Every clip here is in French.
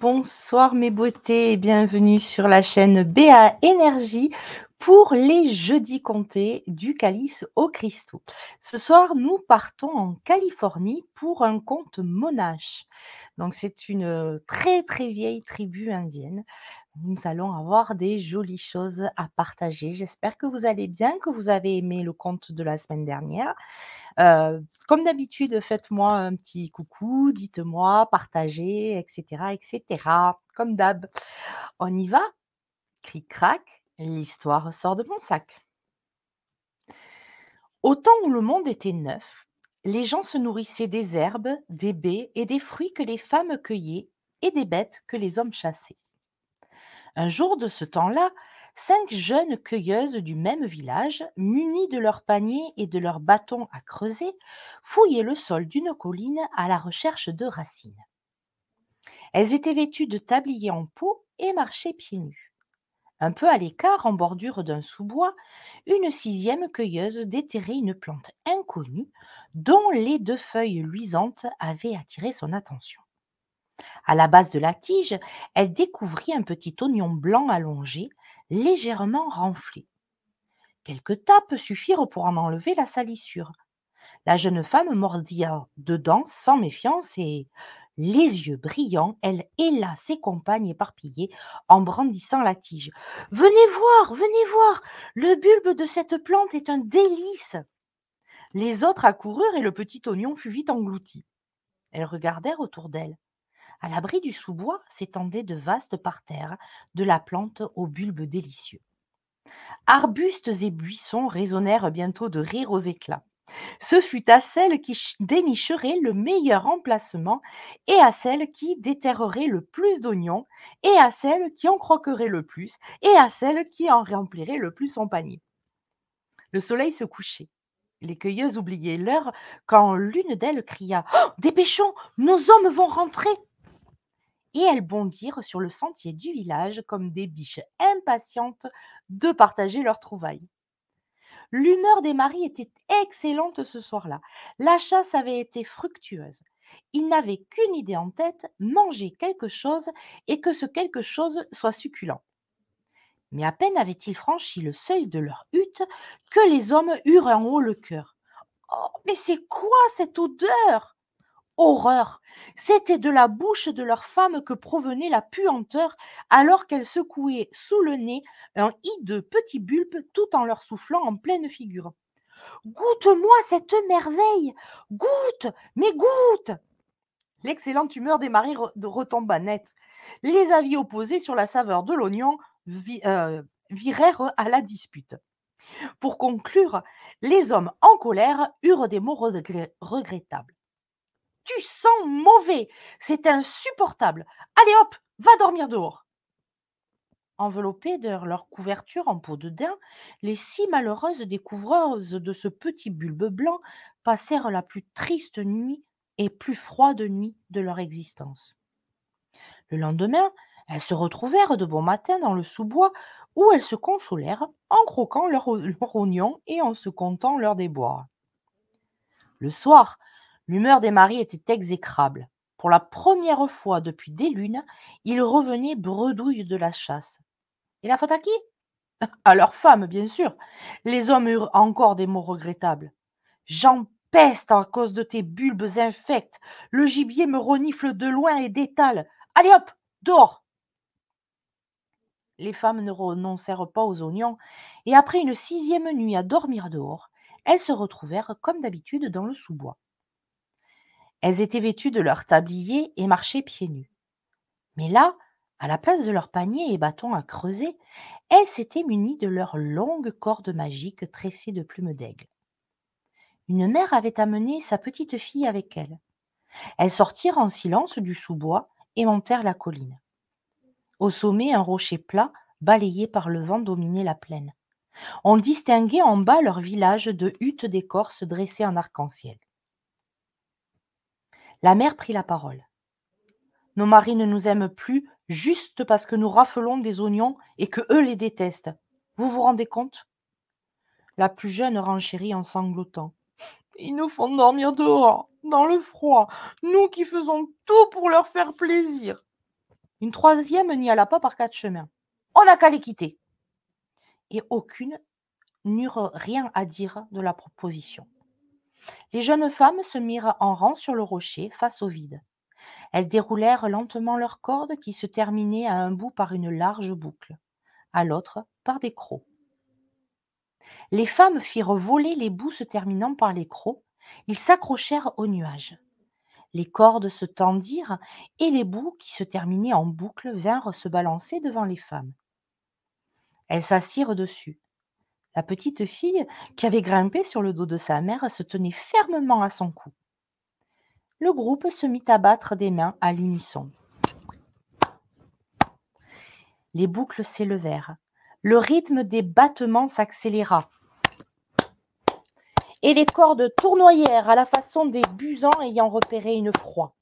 bonsoir mes beautés et bienvenue sur la chaîne BA Énergie pour les jeudis comptés du calice au cristaux. Ce soir, nous partons en Californie pour un conte monache. Donc, c'est une euh, très très vieille tribu indienne nous allons avoir des jolies choses à partager. J'espère que vous allez bien, que vous avez aimé le conte de la semaine dernière. Euh, comme d'habitude, faites-moi un petit coucou, dites-moi, partagez, etc., etc. Comme d'hab. On y va Cric-crac, l'histoire sort de mon sac. Au temps où le monde était neuf, les gens se nourrissaient des herbes, des baies et des fruits que les femmes cueillaient et des bêtes que les hommes chassaient. Un jour de ce temps-là, cinq jeunes cueilleuses du même village, munies de leurs paniers et de leurs bâtons à creuser, fouillaient le sol d'une colline à la recherche de racines. Elles étaient vêtues de tabliers en peau et marchaient pieds nus. Un peu à l'écart, en bordure d'un sous-bois, une sixième cueilleuse déterrait une plante inconnue dont les deux feuilles luisantes avaient attiré son attention. À la base de la tige, elle découvrit un petit oignon blanc allongé, légèrement renflé. Quelques tapes suffirent pour en enlever la salissure. La jeune femme mordit dedans sans méfiance et, les yeux brillants, elle héla ses compagnes éparpillées en brandissant la tige. Venez voir, venez voir, le bulbe de cette plante est un délice. Les autres accoururent et le petit oignon fut vite englouti. Elles regardèrent autour d'elle. À l'abri du sous-bois s'étendaient de vastes parterres, de la plante aux bulbes délicieux. Arbustes et buissons résonnèrent bientôt de rires aux éclats. Ce fut à celle qui dénicherait le meilleur emplacement et à celle qui déterrerait le plus d'oignons et à celle qui en croquerait le plus et à celle qui en remplirait le plus son panier. Le soleil se couchait. Les cueilleuses oubliaient l'heure quand l'une d'elles cria «Oh, Dépêchons, nos hommes vont rentrer et elles bondirent sur le sentier du village comme des biches impatientes de partager leur trouvailles. L'humeur des maris était excellente ce soir-là. La chasse avait été fructueuse. Ils n'avaient qu'une idée en tête, manger quelque chose et que ce quelque chose soit succulent. Mais à peine avaient-ils franchi le seuil de leur hutte que les hommes eurent en haut le cœur. Oh, mais c'est quoi cette odeur horreur. C'était de la bouche de leur femme que provenait la puanteur alors qu'elle secouait sous le nez un hideux petit bulbe tout en leur soufflant en pleine figure. Goûte-moi cette merveille. Goûte. Mais goûte. L'excellente humeur des maris retomba net. Les avis opposés sur la saveur de l'oignon euh, virèrent à la dispute. Pour conclure, les hommes en colère eurent des mots regrettables tu sens mauvais, c'est insupportable. Allez hop, va dormir dehors. Enveloppées de leur couverture en peau de daim, les six malheureuses découvreuses de ce petit bulbe blanc passèrent la plus triste nuit et plus froide nuit de leur existence. Le lendemain, elles se retrouvèrent de bon matin dans le sous-bois où elles se consolèrent en croquant leurs oignons et en se comptant leur déboire. Le soir, L'humeur des maris était exécrable. Pour la première fois depuis des lunes, ils revenaient bredouilles de la chasse. Et la faute à qui À leurs femmes, bien sûr. Les hommes eurent encore des mots regrettables. J'en peste à cause de tes bulbes infectes. Le gibier me renifle de loin et d'étale. Allez hop, dehors Les femmes ne renoncèrent pas aux oignons, et après une sixième nuit à dormir dehors, elles se retrouvèrent comme d'habitude dans le sous-bois. Elles étaient vêtues de leurs tabliers et marchaient pieds nus. Mais là, à la place de leurs paniers et bâtons à creuser, elles s'étaient munies de leurs longues cordes magiques tressées de plumes d'aigle. Une mère avait amené sa petite fille avec elle. Elles sortirent en silence du sous-bois et montèrent la colline. Au sommet, un rocher plat, balayé par le vent, dominait la plaine. On distinguait en bas leur village de huttes d'écorce dressées en arc-en-ciel. La mère prit la parole. Nos maris ne nous aiment plus juste parce que nous raffolons des oignons et que eux les détestent. Vous vous rendez compte La plus jeune renchérit en sanglotant. Ils nous font dormir dehors, dans le froid, nous qui faisons tout pour leur faire plaisir. Une troisième n'y alla pas par quatre chemins. On n'a qu'à les quitter. Et aucune n'eurent rien à dire de la proposition. Les jeunes femmes se mirent en rang sur le rocher, face au vide. Elles déroulèrent lentement leurs cordes qui se terminaient à un bout par une large boucle, à l'autre par des crocs. Les femmes firent voler les bouts se terminant par les crocs. Ils s'accrochèrent aux nuages. Les cordes se tendirent et les bouts qui se terminaient en boucle vinrent se balancer devant les femmes. Elles s'assirent dessus, la petite fille, qui avait grimpé sur le dos de sa mère, se tenait fermement à son cou. Le groupe se mit à battre des mains à l'unisson. Les boucles s'élevèrent. Le rythme des battements s'accéléra. Et les cordes tournoyèrent à la façon des busans ayant repéré une froid.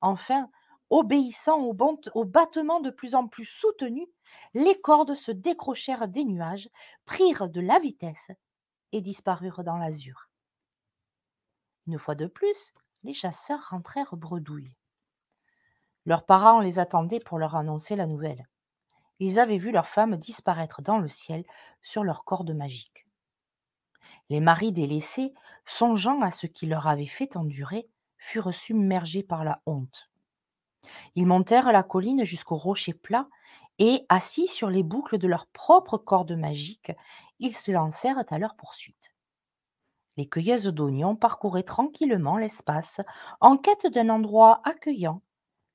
Enfin, Obéissant au, battements battement de plus en plus soutenu, les cordes se décrochèrent des nuages, prirent de la vitesse et disparurent dans l'azur. Une fois de plus, les chasseurs rentrèrent bredouilles. Leurs parents les attendaient pour leur annoncer la nouvelle. Ils avaient vu leurs femmes disparaître dans le ciel sur leurs cordes magiques. Les maris délaissés, songeant à ce qui leur avait fait endurer, furent submergés par la honte. Ils montèrent la colline jusqu'au rocher plat et, assis sur les boucles de leur propre corde magique, ils se lancèrent à leur poursuite. Les cueilleuses d'oignons parcouraient tranquillement l'espace en quête d'un endroit accueillant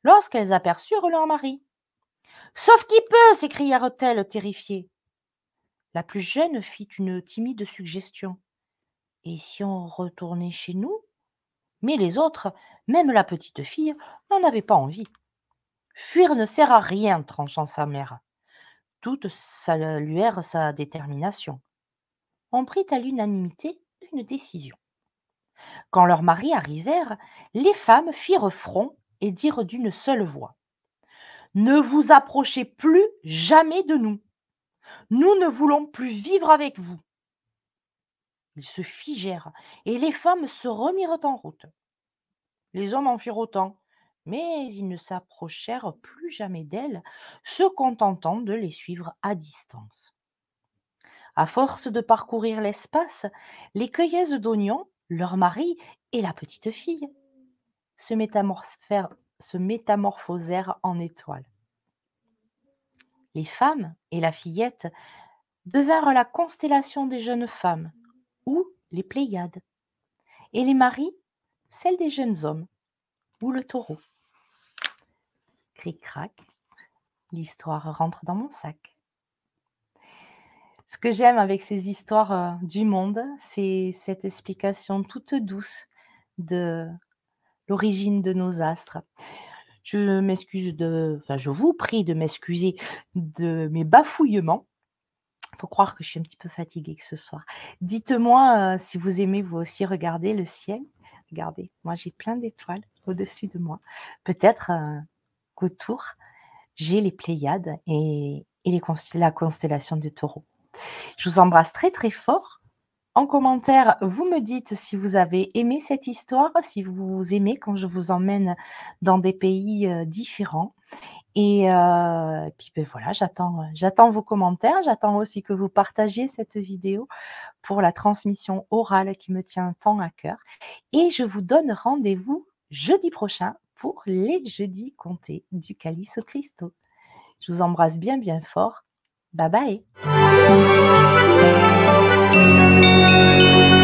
lorsqu'elles aperçurent leur mari. Sauf qui peut s'écrièrent-elles terrifiées. La plus jeune fit une timide suggestion. Et si on retournait chez nous mais les autres, même la petite fille, n'en avaient pas envie. Fuir ne sert à rien, tranchant sa mère. Toutes saluèrent euh, sa détermination. On prit à l'unanimité une décision. Quand leurs maris arrivèrent, les femmes firent front et dirent d'une seule voix Ne vous approchez plus jamais de nous. Nous ne voulons plus vivre avec vous. Ils se figèrent et les femmes se remirent en route. Les hommes en firent autant, mais ils ne s'approchèrent plus jamais d'elles, se contentant de les suivre à distance. À force de parcourir l'espace, les cueilleuses d'oignons, leur mari et la petite fille se, se métamorphosèrent en étoiles. Les femmes et la fillette devinrent la constellation des jeunes femmes, ou les Pléiades, et les maris, celles des jeunes hommes, ou le taureau. Cric-crac, l'histoire rentre dans mon sac. Ce que j'aime avec ces histoires euh, du monde, c'est cette explication toute douce de l'origine de nos astres. Je m'excuse de, je vous prie de m'excuser de mes bafouillements faut croire que je suis un petit peu fatiguée que ce soir. Dites-moi euh, si vous aimez vous aussi regarder le ciel. Regardez, moi j'ai plein d'étoiles au-dessus de moi. Peut-être euh, qu'autour, j'ai les Pléiades et, les la constellation du taureau. Je vous embrasse très très fort. En commentaire, vous me dites si vous avez aimé cette histoire, si vous aimez quand je vous emmène dans des pays euh, différents. Et, euh, puis ben voilà, j'attends, euh, j'attends vos commentaires, j'attends aussi que vous partagiez cette vidéo pour la transmission orale qui me tient tant à cœur. Et je vous donne rendez-vous jeudi prochain pour les jeudis comptés du Calice au Christo. Je vous embrasse bien bien fort. Bye bye.